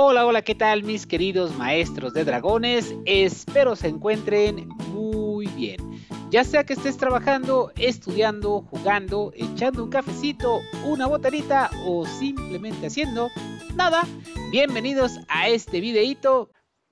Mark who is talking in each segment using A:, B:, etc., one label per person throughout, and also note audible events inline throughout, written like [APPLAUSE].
A: Hola, hola, ¿qué tal mis queridos maestros de dragones? Espero se encuentren muy bien. Ya sea que estés trabajando, estudiando, jugando, echando un cafecito, una botanita o simplemente haciendo nada, bienvenidos a este videito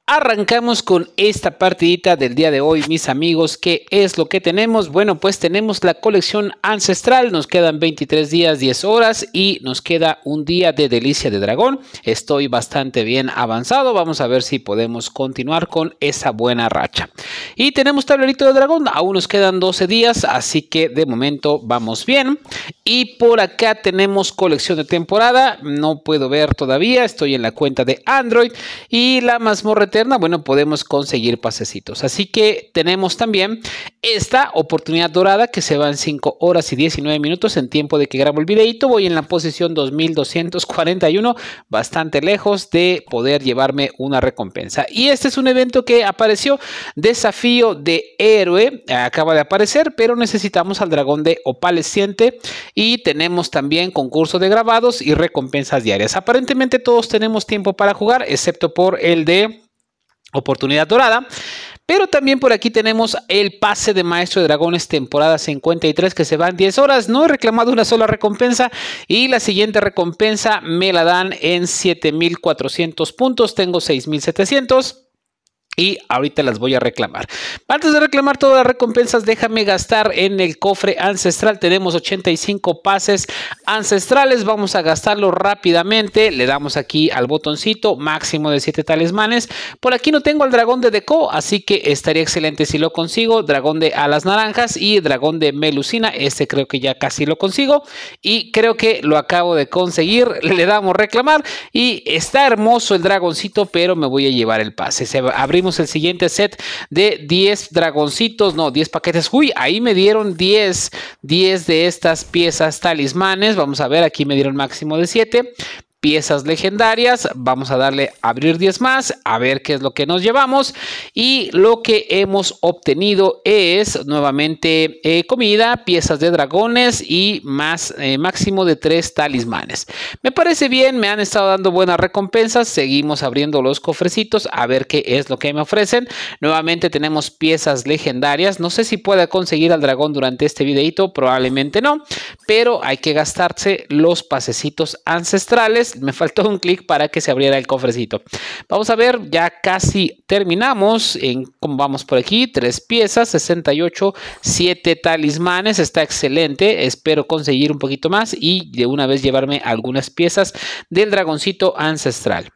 A: Arrancamos con esta partidita del día de hoy, mis amigos. ¿Qué es lo que tenemos? Bueno, pues tenemos la colección ancestral. Nos quedan 23 días, 10 horas y nos queda un día de delicia de dragón. Estoy bastante bien avanzado. Vamos a ver si podemos continuar con esa buena racha. Y tenemos tablerito de dragón. Aún nos quedan 12 días, así que de momento vamos bien. Y por acá tenemos colección de temporada. No puedo ver todavía. Estoy en la cuenta de Android. Y la mazmorra bueno, podemos conseguir pasecitos. Así que tenemos también esta oportunidad dorada que se va en 5 horas y 19 minutos en tiempo de que grabo el videito. Voy en la posición 2241, bastante lejos de poder llevarme una recompensa. Y este es un evento que apareció, desafío de héroe, acaba de aparecer, pero necesitamos al dragón de opalesciente y tenemos también concurso de grabados y recompensas diarias. Aparentemente todos tenemos tiempo para jugar, excepto por el de oportunidad dorada. Pero también por aquí tenemos el pase de Maestro de Dragones temporada 53 que se va en 10 horas. No he reclamado una sola recompensa y la siguiente recompensa me la dan en 7.400 puntos. Tengo 6.700. Y ahorita las voy a reclamar. Antes de reclamar todas las recompensas, déjame gastar en el cofre ancestral. Tenemos 85 pases ancestrales. Vamos a gastarlo rápidamente. Le damos aquí al botoncito máximo de 7 talismanes. Por aquí no tengo al dragón de Deco, así que estaría excelente si lo consigo. Dragón de alas naranjas y dragón de Melucina. Este creo que ya casi lo consigo. Y creo que lo acabo de conseguir. [LAUGHS] Le damos reclamar. Y está hermoso el dragoncito, pero me voy a llevar el pase. Se abrimos el siguiente set de 10 dragoncitos, no, 10 paquetes. Uy, ahí me dieron 10, 10 de estas piezas talismanes. Vamos a ver, aquí me dieron máximo de 7 piezas legendarias. Vamos a darle a abrir 10 más, a ver qué es lo que nos llevamos. Y lo que hemos obtenido es nuevamente eh, comida, piezas de dragones y más eh, máximo de 3 talismanes. Me parece bien, me han estado dando buenas recompensas. Seguimos abriendo los cofrecitos a ver qué es lo que me ofrecen. Nuevamente tenemos piezas legendarias. No sé si pueda conseguir al dragón durante este videito, probablemente no. Pero hay que gastarse los pasecitos ancestrales me faltó un clic para que se abriera el cofrecito. Vamos a ver, ya casi terminamos. En, vamos por aquí, tres piezas, 68, 7 talismanes. Está excelente. Espero conseguir un poquito más y de una vez llevarme algunas piezas del dragoncito ancestral.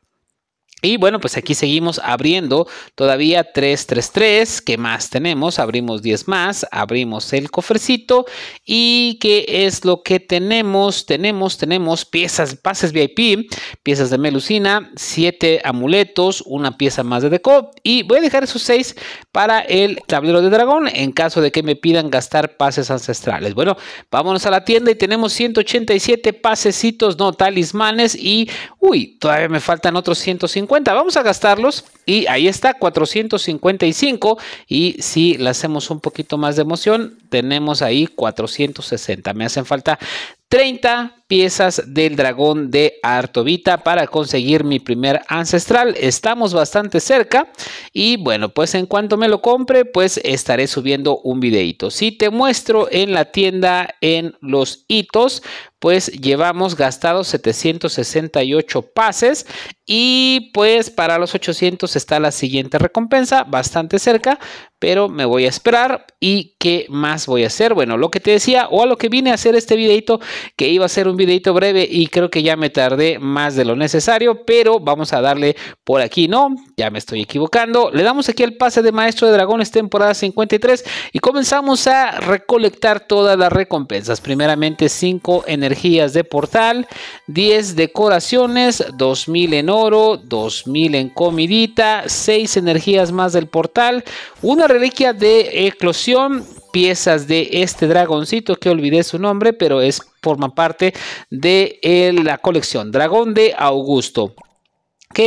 A: Y bueno, pues aquí seguimos abriendo todavía 333. ¿Qué más tenemos? Abrimos 10 más, abrimos el cofrecito. ¿Y qué es lo que tenemos? Tenemos, tenemos piezas, pases VIP, piezas de melusina, 7 amuletos, una pieza más de deco. Y voy a dejar esos 6 para el tablero de dragón en caso de que me pidan gastar pases ancestrales. Bueno, vámonos a la tienda y tenemos 187 pasecitos, no talismanes. Y, uy, todavía me faltan otros 150 Vamos a gastarlos y ahí está, 455. Y si le hacemos un poquito más de emoción, tenemos ahí 460. Me hacen falta 30 piezas del dragón de Artovita para conseguir mi primer ancestral. Estamos bastante cerca y bueno, pues en cuanto me lo compre, pues estaré subiendo un videito. Si te muestro en la tienda en los hitos, pues llevamos gastados 768 pases y pues para los 800 está la siguiente recompensa, bastante cerca, pero me voy a esperar y qué más voy a hacer. Bueno, lo que te decía o a lo que vine a hacer este videito, que iba a ser un videito breve y creo que ya me tardé más de lo necesario, pero vamos a darle por aquí, ¿no? Ya me estoy equivocando. Le damos aquí el pase de Maestro de Dragones temporada 53 y comenzamos a recolectar todas las recompensas. Primeramente 5 en el energías de portal, 10 decoraciones, 2000 en oro, 2000 en comidita, 6 energías más del portal, una reliquia de eclosión, piezas de este dragoncito que olvidé su nombre, pero es forma parte de eh, la colección Dragón de Augusto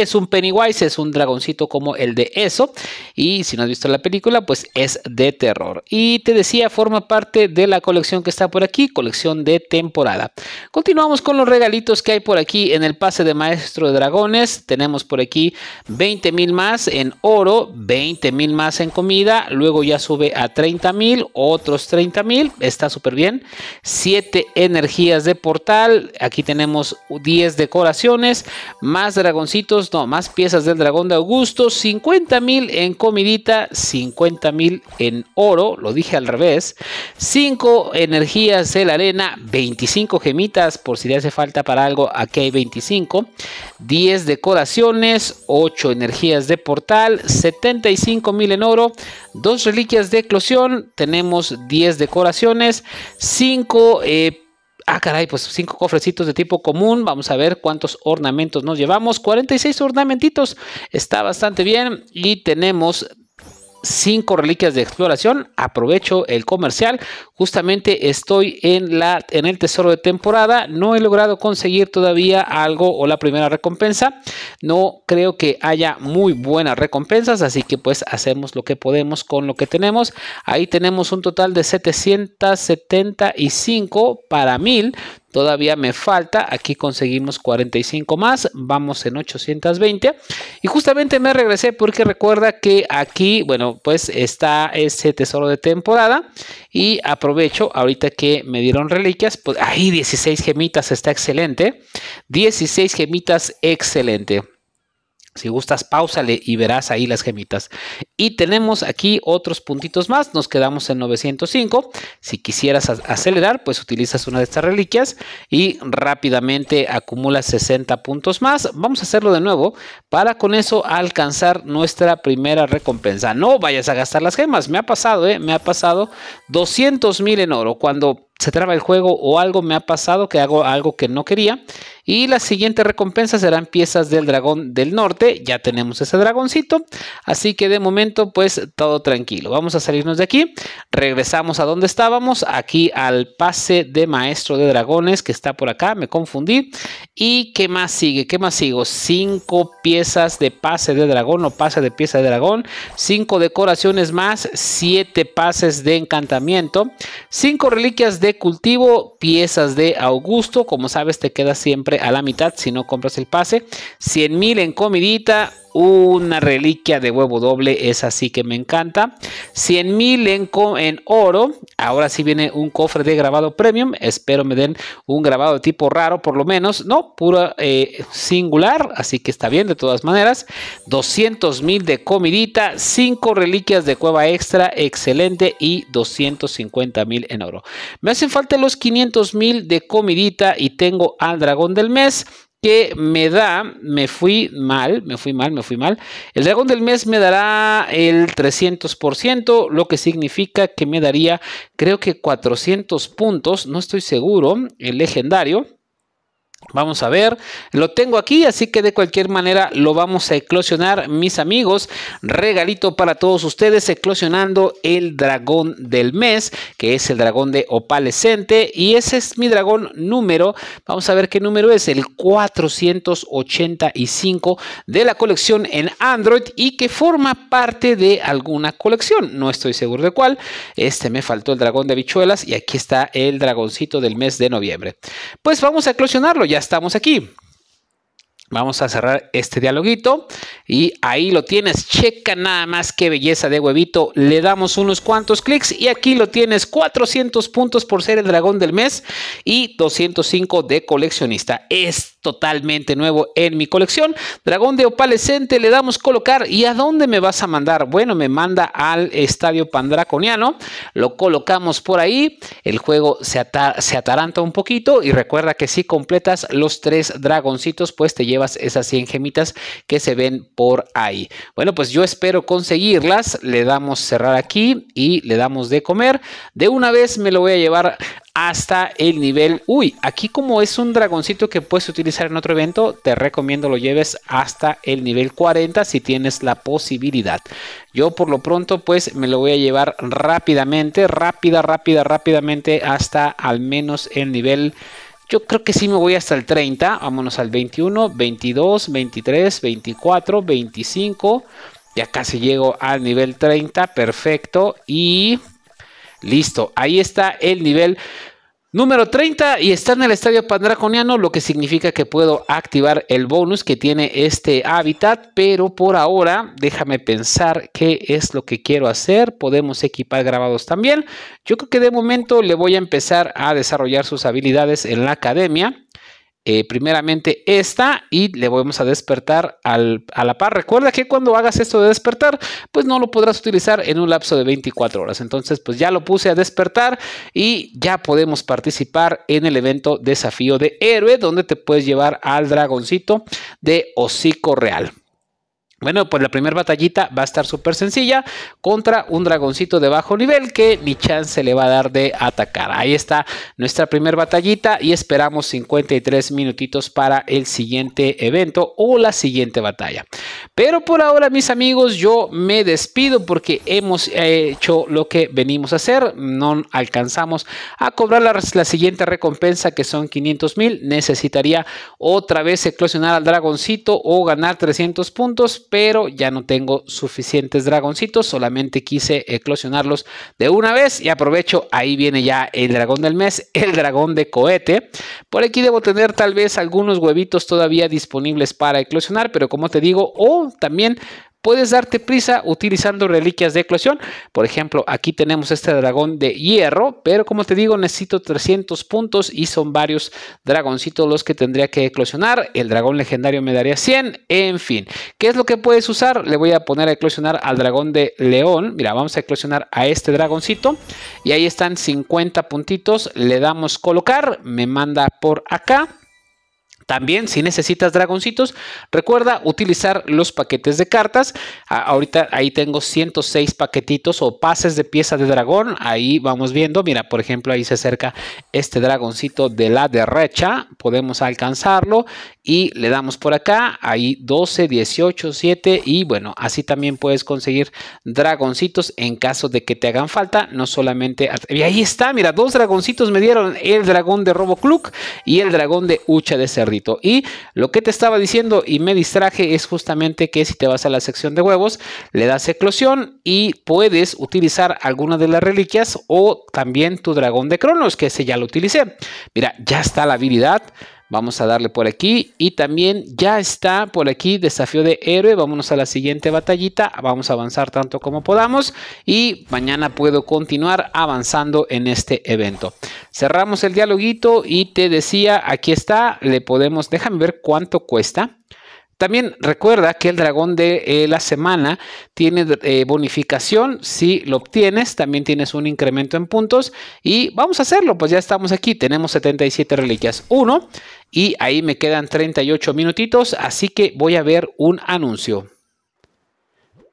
A: es un Pennywise? Es un dragoncito como el de eso. Y si no has visto la película, pues es de terror. Y te decía, forma parte de la colección que está por aquí, colección de temporada. Continuamos con los regalitos que hay por aquí en el pase de Maestro de Dragones. Tenemos por aquí 20 mil más en oro, 20 mil más en comida. Luego ya sube a 30 mil, otros 30 mil. Está súper bien. 7 energías de portal. Aquí tenemos 10 decoraciones, más dragoncitos no, más piezas del dragón de Augusto, 50 mil en comidita, 50 mil en oro, lo dije al revés, 5 energías de la arena, 25 gemitas por si le hace falta para algo, aquí hay 25, 10 decoraciones, 8 energías de portal, 75 mil en oro, 2 reliquias de eclosión, tenemos 10 decoraciones, 5 eh, Ah, caray, pues cinco cofrecitos de tipo común. Vamos a ver cuántos ornamentos nos llevamos. 46 ornamentitos. Está bastante bien. Y tenemos cinco reliquias de exploración. Aprovecho el comercial. Justamente estoy en, la, en el tesoro de temporada. No he logrado conseguir todavía algo o la primera recompensa. No creo que haya muy buenas recompensas. Así que pues hacemos lo que podemos con lo que tenemos. Ahí tenemos un total de 775 para 1000. Todavía me falta, aquí conseguimos 45 más, vamos en 820. Y justamente me regresé porque recuerda que aquí, bueno, pues está ese tesoro de temporada. Y aprovecho, ahorita que me dieron reliquias, pues ahí 16 gemitas está excelente. 16 gemitas excelente. Si gustas, pausale y verás ahí las gemitas. Y tenemos aquí otros puntitos más. Nos quedamos en 905. Si quisieras acelerar, pues utilizas una de estas reliquias y rápidamente acumulas 60 puntos más. Vamos a hacerlo de nuevo para con eso alcanzar nuestra primera recompensa. No vayas a gastar las gemas. Me ha pasado, ¿eh? Me ha pasado 200 mil en oro. Cuando se traba el juego o algo me ha pasado que hago algo que no quería. Y la siguiente recompensa serán piezas del dragón del norte. Ya tenemos ese dragoncito. Así que de momento pues todo tranquilo. Vamos a salirnos de aquí. Regresamos a donde estábamos. Aquí al pase de maestro de dragones que está por acá. Me confundí. ¿Y qué más sigue? ¿Qué más sigo? Cinco piezas de pase de dragón o pase de pieza de dragón. Cinco decoraciones más. Siete pases de encantamiento. Cinco reliquias de cultivo, piezas de Augusto, como sabes te queda siempre a la mitad si no compras el pase, 100 mil en comidita, una reliquia de huevo doble, es así que me encanta. 100 mil en, oro, ahora sí viene un cofre de grabado premium, espero me den un grabado de tipo raro por lo menos, no, pura eh, singular, así que está bien de todas maneras. 200 mil de comidita, 5 reliquias de cueva extra, excelente y 250 mil en oro. Me hacen falta los 500 mil de comidita y tengo al dragón del mes que me da, me fui mal, me fui mal, me fui mal. El dragón del mes me dará el 300%, lo que significa que me daría creo que 400 puntos, no estoy seguro, el legendario. Vamos a ver, lo tengo aquí, así que de cualquier manera lo vamos a eclosionar, mis amigos. Regalito para todos ustedes, eclosionando el dragón del mes, que es el dragón de opalescente. Y ese es mi dragón número, vamos a ver qué número es, el 485 de la colección en Android y que forma parte de alguna colección. No estoy seguro de cuál. Este me faltó el dragón de habichuelas y aquí está el dragoncito del mes de noviembre. Pues vamos a eclosionarlo ya estamos aquí. Vamos a cerrar este dialoguito y ahí lo tienes. Checa nada más qué belleza de huevito. Le damos unos cuantos clics y aquí lo tienes. 400 puntos por ser el dragón del mes y 205 de coleccionista. Es totalmente nuevo en mi colección. Dragón de opalescente le damos colocar. ¿Y a dónde me vas a mandar? Bueno, me manda al estadio pandraconiano. Lo colocamos por ahí. El juego se, se ataranta un poquito y recuerda que si completas los tres dragoncitos pues te lleva esas 100 gemitas que se ven por ahí. Bueno, pues yo espero conseguirlas. Le damos cerrar aquí y le damos de comer. De una vez me lo voy a llevar hasta el nivel... Uy, aquí como es un dragoncito que puedes utilizar en otro evento, te recomiendo lo lleves hasta el nivel 40 si tienes la posibilidad. Yo por lo pronto pues me lo voy a llevar rápidamente, rápida, rápida, rápidamente hasta al menos el nivel... Yo creo que sí me voy hasta el 30. Vámonos al 21, 22, 23, 24, 25. Ya casi llego al nivel 30. Perfecto. Y listo. Ahí está el nivel Número 30 y está en el estadio Pandraconiano, lo que significa que puedo activar el bonus que tiene este hábitat, pero por ahora déjame pensar qué es lo que quiero hacer. Podemos equipar grabados también. Yo creo que de momento le voy a empezar a desarrollar sus habilidades en la academia. Eh, primeramente esta y le vamos a despertar al, a la par. Recuerda que cuando hagas esto de despertar, pues no lo podrás utilizar en un lapso de 24 horas. Entonces, pues ya lo puse a despertar y ya podemos participar en el evento desafío de héroe, donde te puedes llevar al dragoncito de hocico real. Bueno, pues la primera batallita va a estar súper sencilla contra un dragoncito de bajo nivel que ni chance le va a dar de atacar. Ahí está nuestra primera batallita y esperamos 53 minutitos para el siguiente evento o la siguiente batalla. Pero por ahora, mis amigos, yo me despido porque hemos eh, hecho lo que venimos a hacer. No alcanzamos a cobrar la, siguiente recompensa que son 500 mil. Necesitaría otra vez eclosionar al dragoncito o ganar 300 puntos pero ya no tengo suficientes dragoncitos, solamente quise eclosionarlos de una vez y aprovecho, ahí viene ya el dragón del mes, [LAUGHS] el dragón de cohete. Por aquí debo tener tal vez algunos huevitos todavía disponibles para eclosionar, pero como te digo, o también Puedes darte prisa utilizando reliquias de eclosión. Por ejemplo, aquí tenemos este dragón de hierro, pero como te digo, necesito 300 puntos y son varios dragoncitos los que tendría que eclosionar. El dragón legendario me daría 100. En fin, ¿qué es lo que puedes usar? Le voy a poner a eclosionar al dragón de león. Mira, vamos a eclosionar a este dragoncito y ahí están 50 puntitos. Le damos colocar, me manda por acá también, si necesitas dragoncitos, recuerda utilizar los paquetes de cartas. ahorita ahí tengo 106 paquetitos o pases de pieza de dragón. Ahí vamos viendo. Mira, por ejemplo, ahí se acerca este dragoncito de la derecha. Podemos alcanzarlo y le damos por acá. Ahí 12, 18, 7 y bueno, así también puedes conseguir dragoncitos en caso de que te hagan falta. No solamente... Y ahí está, mira, dos dragoncitos me dieron. El dragón de Robocluck y el dragón de Ucha de Cerdo. Y lo que te estaba diciendo y me distraje es justamente que si te vas a la sección de huevos, le das eclosión y puedes utilizar alguna de las reliquias o también tu dragón de Cronos, que ese ya lo utilicé. Mira, ya está la habilidad. Vamos a darle por aquí y también ya está por aquí desafío de héroe. Vámonos a la siguiente batallita. Vamos a avanzar tanto como podamos y mañana puedo continuar avanzando en este evento. Cerramos el dialoguito y te decía, aquí está, le podemos, déjame ver cuánto cuesta. También recuerda que el dragón de eh, la semana tiene eh, bonificación. Si lo obtienes, también tienes un incremento en puntos. Y vamos a hacerlo, pues ya estamos aquí. Tenemos 77 reliquias 1 y ahí me quedan 38 minutitos. Así que voy a ver un anuncio.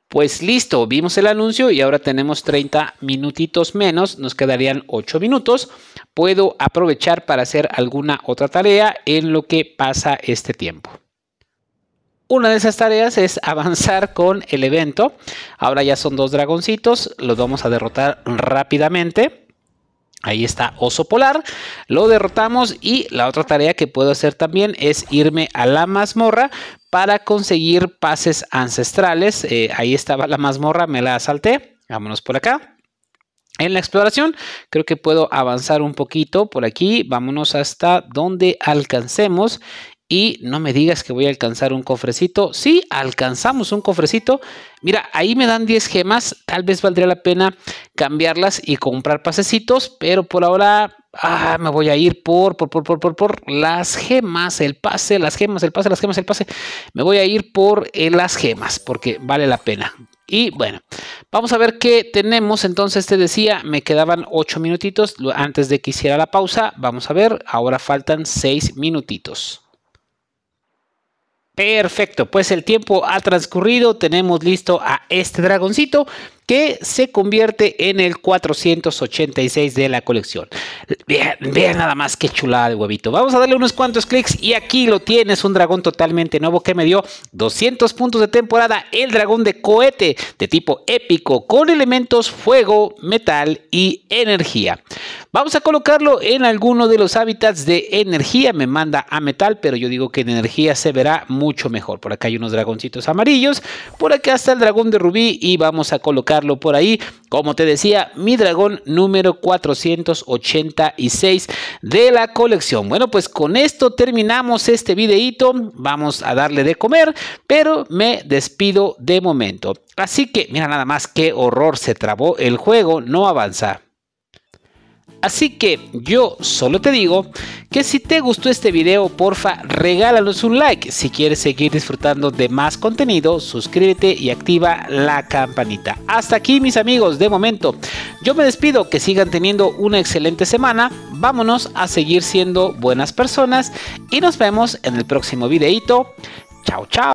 A: Pues listo, vimos el anuncio y ahora tenemos 30 minutitos menos, nos quedarían 8 minutos. Puedo aprovechar para hacer alguna otra tarea en lo que pasa este tiempo. Una de esas tareas es avanzar con el evento. Ahora ya son dos dragoncitos, los vamos a derrotar rápidamente. Ahí está Oso Polar, lo derrotamos y la otra tarea que puedo hacer también es irme a la mazmorra para conseguir pases ancestrales. Eh, ahí estaba la mazmorra, me la asalté. Vámonos por acá. En la exploración creo que puedo avanzar un poquito por aquí. Vámonos hasta donde alcancemos y no me digas que voy a alcanzar un cofrecito. Sí, alcanzamos un cofrecito. Mira, ahí me dan 10 gemas. Tal vez valdría la pena cambiarlas y comprar pasecitos, pero por ahora ah, me voy a ir por, por, por, por, por, las gemas, el pase, las gemas, el pase, las gemas, el pase. Me voy a ir por eh, las gemas porque vale la pena. Y bueno, vamos a ver qué tenemos. Entonces te decía, me quedaban 8 minutitos antes de que hiciera la pausa. Vamos a ver, ahora faltan 6 minutitos. Perfecto, pues el tiempo ha transcurrido, tenemos listo a este dragoncito que se convierte en el 486 de la colección. Vean, nada más que chulada de huevito. Vamos a darle unos cuantos clics y aquí lo tienes, un dragón totalmente nuevo que me dio 200 puntos de temporada, el dragón de cohete de tipo épico con elementos fuego, metal y energía. Vamos a colocarlo en alguno de los hábitats de energía. Me manda a metal, pero yo digo que en energía se verá mucho mejor. Por acá hay unos dragoncitos amarillos. Por acá está el dragón de rubí y vamos a colocarlo por ahí. Como te decía, mi dragón número 486 de la colección. Bueno, pues con esto terminamos este videíto. Vamos a darle de comer, pero me despido de momento. Así que, mira nada más qué horror, se trabó el juego, no avanza. Así que yo solo te digo que si te gustó este video, porfa, regálanos un like. Si quieres seguir disfrutando de más contenido, suscríbete y activa la campanita. Hasta aquí mis amigos, de momento. Yo me despido, que sigan teniendo una excelente semana. Vámonos a seguir siendo buenas personas y nos vemos en el próximo videito. Chao, chao.